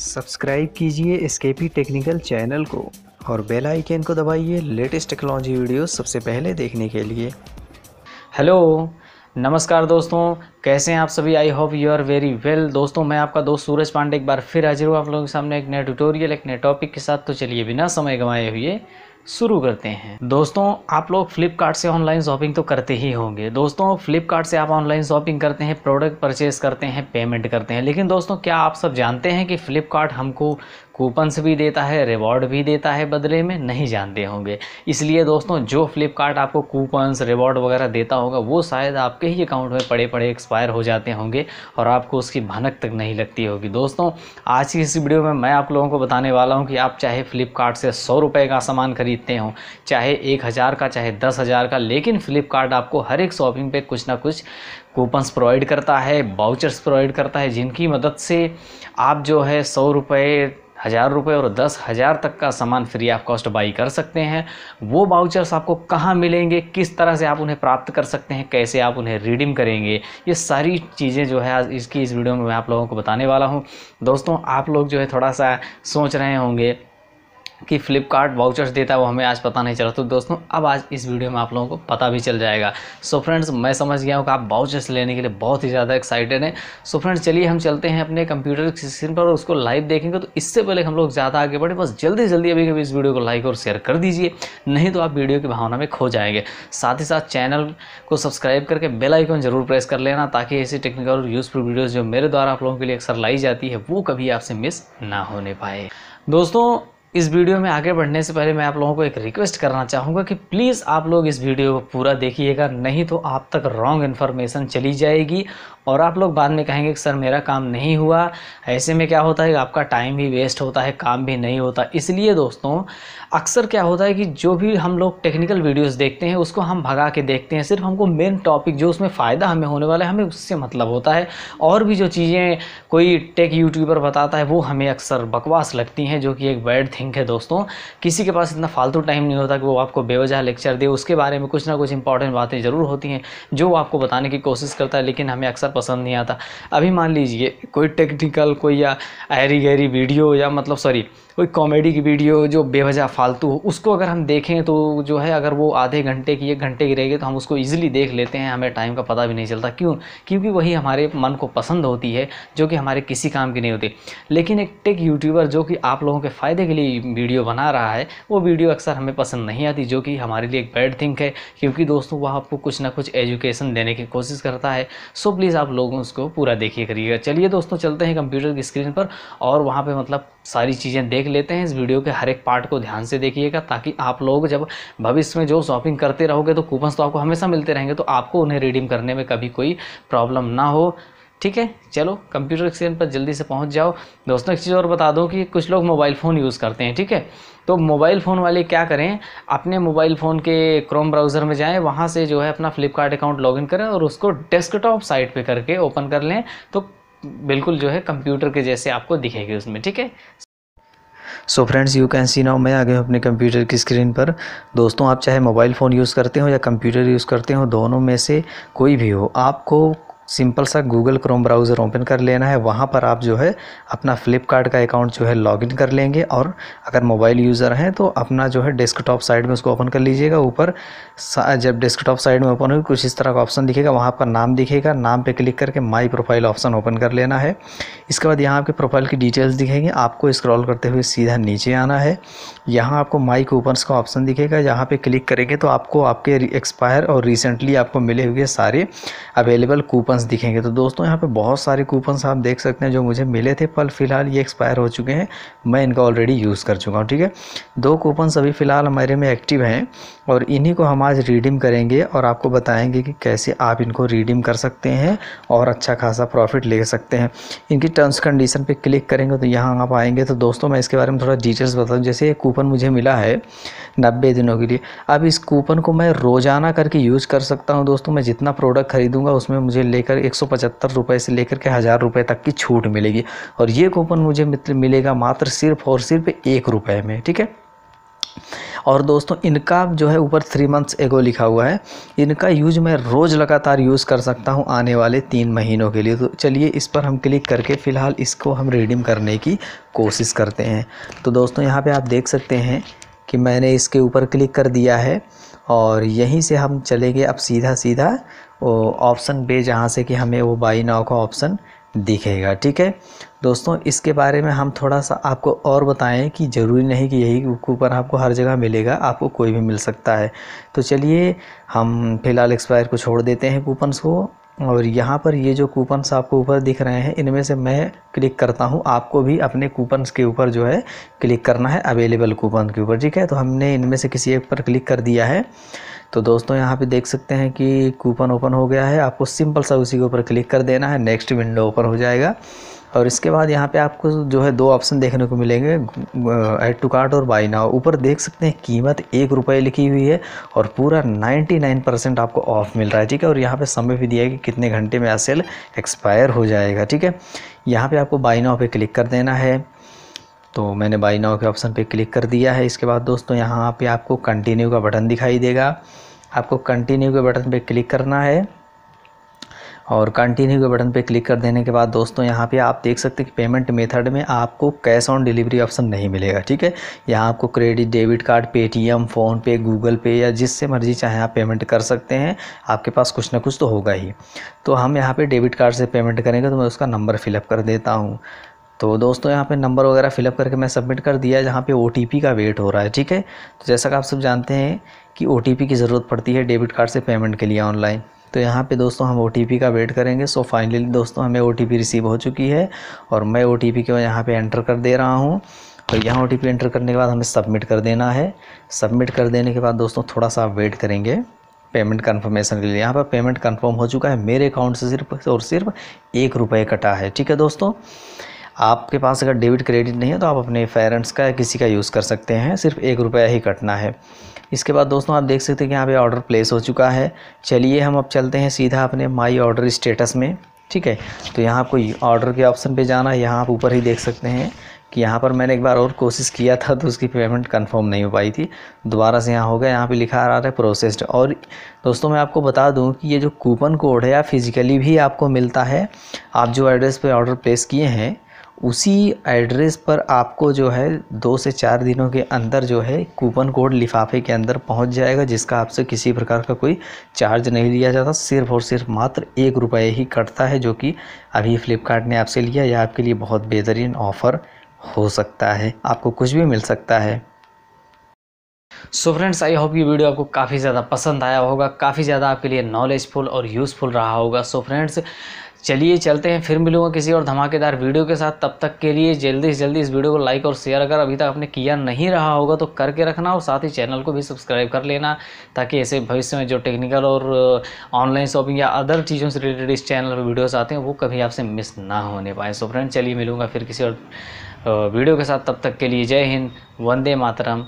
subscribe कीजिए P technical channel को और बेल आइकन को दबाइए लेटेस्ट टेक्नोलॉजी वीडियो सबसे पहले देखने के लिए हेलो नमस्कार दोस्तों कैसे हैं आप सभी I hope you are very well दोस्तों मैं आपका दोस्त सूरज पांडे एक बार फिर हाजिर हूँ आप लोगों के सामने एक नया ट्यूटोरियल एक नए टॉपिक के साथ तो चलिए बिना समय गंवाए हुए शुरू करते हैं दोस्तों आप लोग फ्लिपकार्ट से ऑनलाइन शॉपिंग तो करते ही होंगे दोस्तों फ्लिपकार्ट से आप ऑनलाइन शॉपिंग करते हैं प्रोडक्ट परचेज करते हैं पेमेंट करते हैं लेकिन दोस्तों क्या आप सब जानते हैं कि फ्लिपकार्ट हमको कूपन्स भी देता है रिवॉर्ड भी देता है बदले में नहीं जानते होंगे इसलिए दोस्तों जो फ्लिपकार्ट आपको कूपन्स रिवॉर्ड वगैरह देता होगा वो शायद आपके ही अकाउंट में पड़े पड़े एक्सपायर हो जाते होंगे और आपको उसकी भनक तक नहीं लगती होगी दोस्तों आज की इस वीडियो में मैं आप लोगों को बताने वाला हूँ कि आप चाहे फ्लिपकार्ट से सौ रुपये का सामान खरीद खरीदते हों चाहे एक हज़ार का चाहे दस हज़ार का लेकिन फ्लिपकार्ट आपको हर एक शॉपिंग पे कुछ ना कुछ कूपन्स प्रोवाइड करता है बाउचर्स प्रोवाइड करता है जिनकी मदद से आप जो है सौ रुपये हज़ार रुपये और दस हज़ार तक का सामान फ्री ऑफ कॉस्ट बाई कर सकते हैं वो बाउचर्स आपको कहाँ मिलेंगे किस तरह से आप उन्हें प्राप्त कर सकते हैं कैसे आप उन्हें रिडीम करेंगे ये सारी चीज़ें जो है आज इसकी इस वीडियो में मैं आप लोगों को बताने वाला हूँ दोस्तों आप लोग जो है थोड़ा सा सोच रहे होंगे कि फ्लिपकार्ट वाउचर्स देता है वो हमें आज पता नहीं चला तो दोस्तों अब आज इस वीडियो में आप लोगों को पता भी चल जाएगा सो so फ्रेंड्स मैं समझ गया हूँ कि आप वाउचर्स लेने के लिए बहुत ही ज़्यादा एक्साइटेड हैं सो so फ्रेंड्स चलिए हम चलते हैं अपने कंप्यूटर की स्क्रीन पर और उसको लाइव देखेंगे तो इससे पहले हम लोग ज़्यादा आगे बढ़े बस जल्दी जल्दी अभी कभी इस वीडियो को लाइक और शेयर कर दीजिए नहीं तो आप वीडियो की भावना में खो जाएंगे साथ ही साथ चैनल को सब्सक्राइब करके बेल आइकन जरूर प्रेस कर लेना ताकि ऐसी टेक्निकल और यूज़फुल वीडियोज़ जो मेरे द्वारा आप लोगों के लिए अक्सर लाई जाती है वो कभी आपसे मिस ना होने पाए दोस्तों इस वीडियो में आगे बढ़ने से पहले मैं आप लोगों को एक रिक्वेस्ट करना चाहूँगा कि प्लीज़ आप लोग इस वीडियो को पूरा देखिएगा नहीं तो आप तक रॉन्ग इन्फॉर्मेशन चली जाएगी और आप लोग बाद में कहेंगे कि सर मेरा काम नहीं हुआ ऐसे में क्या होता है आपका टाइम भी वेस्ट होता है काम भी नहीं होता इसलिए दोस्तों अक्सर क्या होता है कि जो भी हम लोग टेक्निकल वीडियोस देखते हैं उसको हम भगा के देखते हैं सिर्फ हमको मेन टॉपिक जो उसमें फ़ायदा हमें होने वाला है हमें उससे मतलब होता है और भी जो चीज़ें कोई टेक यूट्यूबर बताता है वो हमें अक्सर बकवास लगती हैं जो कि एक बैड थिंग है दोस्तों किसी के पास इतना फालतू टाइम नहीं होता कि वो आपको बेवजह लेक्चर दे उसके बारे में कुछ ना कुछ इंपॉर्टेंट बातें ज़रूर होती हैं जो आपको बताने की कोशिश करता है लेकिन हमें अक्सर पसंद नहीं आता अभी मान लीजिए कोई टेक्निकल कोई या अहरी गहरी वीडियो या मतलब सॉरी कोई कॉमेडी की वीडियो जो बेवजह फालतू हो उसको अगर हम देखें तो जो है अगर वो आधे घंटे की एक घंटे की रहेगी तो हम उसको ईजिली देख लेते हैं हमें टाइम का पता भी नहीं चलता क्यों क्योंकि वही हमारे मन को पसंद होती है जो कि हमारे किसी काम की नहीं होती लेकिन एक टेक यूट्यूबर जो कि आप लोगों के फ़ायदे के लिए वीडियो बना रहा है वो वीडियो अक्सर हमें पसंद नहीं आती जो कि हमारे लिए एक बैड थिंक है क्योंकि दोस्तों वह आपको कुछ ना कुछ एजुकेशन देने की कोशिश करता है सो प्लीज़ आप लोगों उसको पूरा देखिए करिएगा चलिए दोस्तों चलते हैं कंप्यूटर की स्क्रीन पर और वहाँ पर मतलब सारी चीज़ें देख लेते हैं इस वीडियो के हर एक पार्ट को ध्यान से देखिएगा ताकि आप लोग जब भविष्य में जो शॉपिंग करते रहोगे तो कूपन्स तो आपको हमेशा मिलते रहेंगे तो आपको उन्हें रिडीम करने में कभी कोई प्रॉब्लम ना हो ठीक है चलो कंप्यूटर स्क्रीन पर जल्दी से पहुंच जाओ दोस्तों एक चीज़ और बता दूं कि कुछ लोग मोबाइल फ़ोन यूज़ करते हैं ठीक है तो मोबाइल फ़ोन वाले क्या करें अपने मोबाइल फ़ोन के क्रोम ब्राउज़र में जाएं वहाँ से जो है अपना फ्लिपकार्ट अकाउंट लॉगिन करें और उसको डेस्कटॉप साइट पे करके ओपन कर लें तो बिल्कुल जो है कंप्यूटर के जैसे आपको दिखेगी उसमें ठीक है so friends you can see now मैं आ गया हूँ अपने कंप्यूटर की स्क्रीन पर दोस्तों आप चाहे मोबाइल फ़ोन यूज़ करते हो या कंप्यूटर यूज़ करते हो दोनों में से कोई भी हो आपको सिंपल सा गूगल क्रोम ब्राउज़र ओपन कर लेना है वहाँ पर आप जो है अपना फ्लिपकार्ट का अकाउंट जो है लॉगिन कर लेंगे और अगर मोबाइल यूज़र हैं तो अपना जो है डेस्कटॉप साइड में उसको ओपन कर लीजिएगा ऊपर जब डेस्कटॉप साइड में ओपन होगी कुछ इस तरह का ऑप्शन दिखेगा वहाँ आपका नाम दिखेगा नाम पर क्लिक करके माई प्रोफाइल ऑप्शन ओपन कर लेना है इसके बाद यहाँ आपके प्रोफाइल की डिटेल्स दिखेंगे आपको स्क्रॉल करते हुए सीधा नीचे आना है यहाँ आपको माई कूपन्स का ऑप्शन दिखेगा यहाँ पर क्लिक करेंगे तो आपको आपके एक्सपायर और रिसेंटली आपको मिले हुए सारे अवेलेबल कूपन कूपन्स दिखेंगे तो दोस्तों यहाँ पे बहुत सारे कूपन्स आप देख सकते हैं जो मुझे मिले थे पर फिलहाल ये एक्सपायर हो चुके हैं मैं इनका ऑलरेडी यूज़ कर चुका हूँ ठीक है दो कूपन्स अभी फ़िलहाल हमारे में एक्टिव हैं और इन्हीं को हम आज रिडीम करेंगे और आपको बताएंगे कि कैसे आप इनको रिडीम कर सकते हैं और अच्छा खासा प्रॉफिट ले सकते हैं इनकी टर्म्स कंडीशन पर क्लिक करेंगे तो यहाँ आप आएँगे तो दोस्तों मैं इसके बारे में थोड़ा डिटेल्स बताऊँ जैसे ये कूपन मुझे मिला है नब्बे दिनों के लिए अब इस कूपन को मैं रोज़ाना करके यूज़ कर सकता हूँ दोस्तों मैं जितना प्रोडक्ट ख़रीदूँगा उसमें मुझे ले लेकर एक सौ से लेकर के हज़ार रुपये तक की छूट मिलेगी और ये कूपन मुझे मित्र मिलेगा मात्र सिर्फ और सिर्फ एक रुपये में ठीक है और दोस्तों इनका जो है ऊपर थ्री मंथ्स एगो लिखा हुआ है इनका यूज मैं रोज़ लगातार यूज़ कर सकता हूँ आने वाले तीन महीनों के लिए तो चलिए इस पर हम क्लिक करके फ़िलहाल इसको हम रिडीम करने की कोशिश करते हैं तो दोस्तों यहाँ पे आप देख सकते हैं कि मैंने इसके ऊपर क्लिक कर दिया है और यहीं से हम चलेंगे अब सीधा सीधा वो ऑप्शन बे जहाँ से कि हमें वो बाई नाव का ऑप्शन दिखेगा ठीक है दोस्तों इसके बारे में हम थोड़ा सा आपको और बताएं कि ज़रूरी नहीं कि यही कूपन आपको हर जगह मिलेगा आपको कोई भी मिल सकता है तो चलिए हम फ़िलहाल एक्सपायर को छोड़ देते हैं कूपन्स को और यहाँ पर ये जो कूपन्स आपको ऊपर दिख रहे हैं इनमें से मैं क्लिक करता हूँ आपको भी अपने कूपन्स के ऊपर जो है क्लिक करना है अवेलेबल कूपन के ऊपर ठीक है तो हमने इनमें से किसी एक पर क्लिक कर दिया है तो दोस्तों यहाँ पे देख सकते हैं कि कूपन ओपन हो गया है आपको सिंपल सा उसी के ऊपर क्लिक कर देना है नेक्स्ट विंडो ओपन हो जाएगा और इसके बाद यहाँ पे आपको जो है दो ऑप्शन देखने को मिलेंगे ऐड टू कार्ट और बाई नाउ ऊपर देख सकते हैं कीमत एक रुपये लिखी हुई है और पूरा 99 परसेंट आपको ऑफ मिल रहा है ठीक है और यहाँ पे समय भी दिया है कि कितने घंटे में असल एक्सपायर हो जाएगा ठीक है यहाँ पे आपको बाई नाव पे क्लिक कर देना है तो मैंने बाई नाव के ऑप्शन पर क्लिक कर दिया है इसके बाद दोस्तों यहाँ पर आपको कंटिन्यू का बटन दिखाई देगा आपको कंटिन्यू के बटन पर क्लिक करना है और कंटिन्यू के बटन पे क्लिक कर देने के बाद दोस्तों यहाँ पे आप देख सकते हैं कि पेमेंट मेथड में आपको कैश ऑन डिलीवरी ऑप्शन नहीं मिलेगा ठीक है यहाँ आपको credit debit card Paytm PhonePe Google Pay या जिससे मर्जी चाहे आप पेमेंट कर सकते हैं आपके पास कुछ ना कुछ तो होगा ही तो हम यहाँ पर डेबिट कार्ड से पेमेंट करेंगे तो मैं उसका नंबर फ़िलअप कर देता हूँ तो दोस्तों यहाँ पे नंबर वगैरह फिलअप करके मैं सबमिट कर दिया जहाँ पे ओ का वेट हो रहा है ठीक है तो जैसा कि आप सब जानते हैं कि ओ की ज़रूरत पड़ती है डेबिट कार्ड से पेमेंट के लिए ऑनलाइन तो यहाँ पे दोस्तों हम ओ का वेट करेंगे सो फाइनली दोस्तों हमें ओ रिसीव हो चुकी है और मैं ओ टी को यहाँ पर एंटर कर दे रहा हूँ और तो यहाँ ओ एंटर करने के बाद हमें सबमिट कर देना है सबमिट कर देने के बाद दोस्तों थोड़ा सा वेट करेंगे पेमेंट कन्फर्मेशन के लिए यहाँ पर पेमेंट कन्फर्म हो चुका है मेरे अकाउंट से सिर्फ और सिर्फ एक रुपये कटा है ठीक है दोस्तों आपके पास अगर डेबिट क्रेडिट नहीं है तो आप अपने पेरेंट्स का या किसी का यूज़ कर सकते हैं सिर्फ एक रुपया ही कटना है इसके बाद दोस्तों आप देख सकते हैं कि यहाँ पे ऑर्डर प्लेस हो चुका है चलिए हम अब चलते हैं सीधा अपने माई ऑर्डर स्टेटस में ठीक है तो यहाँ आपको ऑर्डर के ऑप्शन पर जाना है यहाँ आप ऊपर ही देख सकते हैं कि यहाँ पर मैंने एक बार और कोशिश किया था तो उसकी पेमेंट कंफर्म नहीं हो पाई थी दोबारा से यहाँ हो गया यहाँ पे लिखा आ रहा है प्रोसेस्ड और दोस्तों मैं आपको बता दूँ कि ये जो कूपन कोड है या फिज़िकली भी आपको मिलता है आप जो एड्रेस पर ऑर्डर प्लेस किए हैं उसी एड्रेस पर आपको जो है दो से चार दिनों के अंदर जो है कूपन कोड लिफाफे के अंदर पहुंच जाएगा जिसका आपसे किसी प्रकार का कोई चार्ज नहीं लिया जाता सिर्फ और सिर्फ मात्र एक रुपये ही कटता है जो कि अभी फ़्लिपकार्ट ने आपसे लिया यह आपके लिए बहुत बेहतरीन ऑफ़र हो सकता है आपको कुछ भी मिल सकता है सो फ्रेंड्स आई होप ये वीडियो आपको काफ़ी ज़्यादा पसंद आया होगा काफ़ी ज़्यादा आपके लिए नॉलेजफुल और यूज़फुल रहा होगा सो फ्रेंड्स चलिए चलते हैं फिर मिलूंगा किसी और धमाकेदार वीडियो के साथ तब तक के लिए जल्दी से जल्दी इस वीडियो को लाइक और शेयर अगर अभी तक आपने किया नहीं रहा होगा तो करके रखना और साथ ही चैनल को भी सब्सक्राइब कर लेना ताकि ऐसे भविष्य में जो टेक्निकल और ऑनलाइन uh, शॉपिंग या अदर चीज़ों से रिलेटेड इस चैनल पर वीडियोज़ आते हैं वो कभी आपसे मिस ना होने पाए सो फ्रेंड चलिए मिलूँगा फिर किसी और वीडियो uh, के साथ तब तक के लिए जय हिंद वंदे मातरम